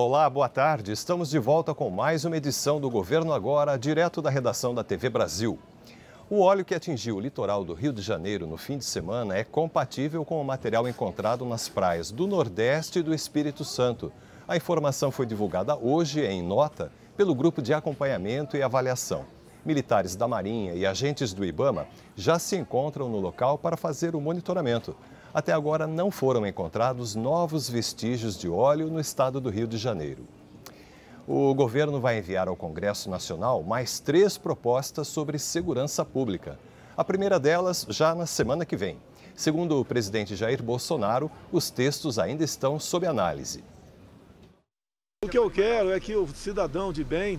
Olá, boa tarde. Estamos de volta com mais uma edição do Governo Agora, direto da redação da TV Brasil. O óleo que atingiu o litoral do Rio de Janeiro no fim de semana é compatível com o material encontrado nas praias do Nordeste e do Espírito Santo. A informação foi divulgada hoje em nota pelo Grupo de Acompanhamento e Avaliação. Militares da Marinha e agentes do Ibama já se encontram no local para fazer o monitoramento. Até agora não foram encontrados novos vestígios de óleo no estado do Rio de Janeiro. O governo vai enviar ao Congresso Nacional mais três propostas sobre segurança pública. A primeira delas já na semana que vem. Segundo o presidente Jair Bolsonaro, os textos ainda estão sob análise. O que eu quero é que o cidadão de bem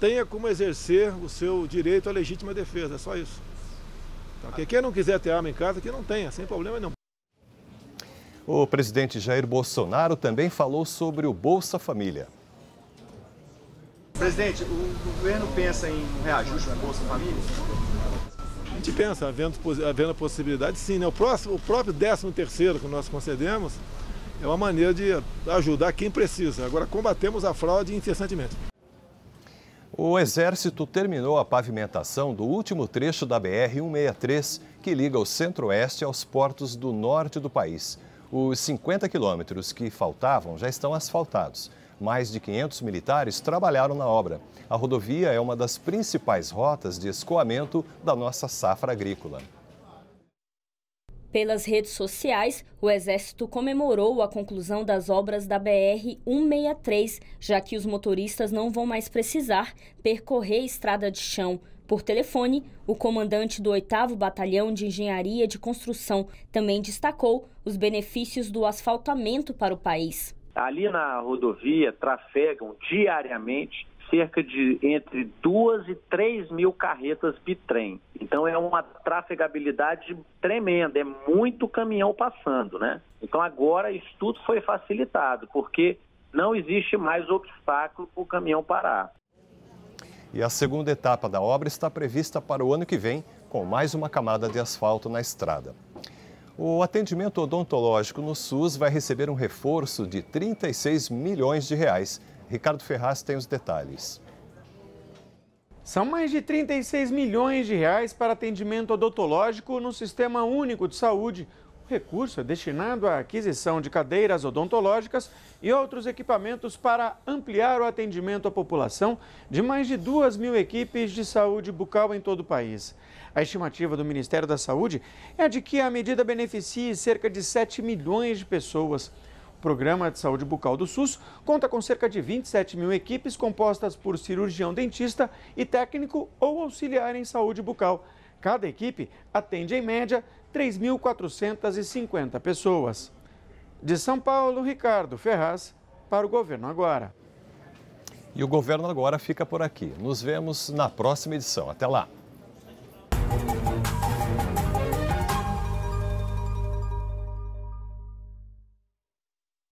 tenha como exercer o seu direito à legítima defesa, é só isso. Tá? Porque quem não quiser ter arma em casa, que não tenha, sem problema nenhum. O presidente Jair Bolsonaro também falou sobre o Bolsa Família. Presidente, o governo pensa em reajuste do Bolsa Família? A gente pensa, havendo, havendo a possibilidade, sim. Né? O, próximo, o próprio 13º que nós concedemos é uma maneira de ajudar quem precisa. Agora, combatemos a fraude incessantemente. O Exército terminou a pavimentação do último trecho da BR-163, que liga o centro-oeste aos portos do norte do país. Os 50 quilômetros que faltavam já estão asfaltados. Mais de 500 militares trabalharam na obra. A rodovia é uma das principais rotas de escoamento da nossa safra agrícola. Pelas redes sociais, o Exército comemorou a conclusão das obras da BR-163, já que os motoristas não vão mais precisar percorrer a estrada de chão. Por telefone, o comandante do 8 Batalhão de Engenharia de Construção também destacou os benefícios do asfaltamento para o país. Ali na rodovia trafegam diariamente cerca de entre duas e três mil carretas bitrem. Então é uma trafegabilidade tremenda, é muito caminhão passando, né? Então agora isso tudo foi facilitado, porque não existe mais obstáculo para o caminhão parar. E a segunda etapa da obra está prevista para o ano que vem, com mais uma camada de asfalto na estrada. O atendimento odontológico no SUS vai receber um reforço de 36 milhões de reais Ricardo Ferraz tem os detalhes. São mais de 36 milhões de reais para atendimento odontológico no Sistema Único de Saúde. O recurso é destinado à aquisição de cadeiras odontológicas e outros equipamentos para ampliar o atendimento à população de mais de 2 mil equipes de saúde bucal em todo o país. A estimativa do Ministério da Saúde é de que a medida beneficie cerca de 7 milhões de pessoas. Programa de Saúde Bucal do SUS conta com cerca de 27 mil equipes compostas por cirurgião dentista e técnico ou auxiliar em saúde bucal. Cada equipe atende, em média, 3.450 pessoas. De São Paulo, Ricardo Ferraz, para o Governo Agora. E o Governo Agora fica por aqui. Nos vemos na próxima edição. Até lá!